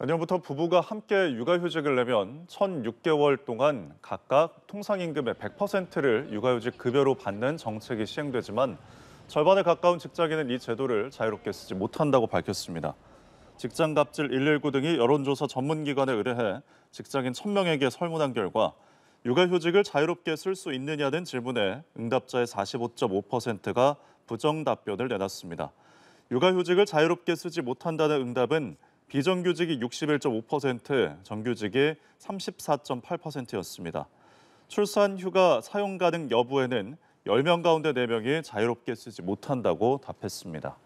내년부터 부부가 함께 육아휴직을 내면 1,600개월 동안 각각 통상임금의 100%를 육아휴직 급여로 받는 정책이 시행되지만 절반에 가까운 직장인은 이 제도를 자유롭게 쓰지 못한다고 밝혔습니다. 직장갑질 119 등이 여론조사 전문기관에 의뢰해 직장인 1,000명에게 설문한 결과 육아휴직을 자유롭게 쓸 수 있느냐는 질문에 응답자의 45.5%가 부정 답변을 내놨습니다. 육아휴직을 자유롭게 쓰지 못한다는 응답은 비정규직이 61.5%, 정규직이 34.8%였습니다. 출산 휴가 사용 가능 여부에는 10명 가운데 4명이 자유롭게 쓰지 못한다고 답했습니다.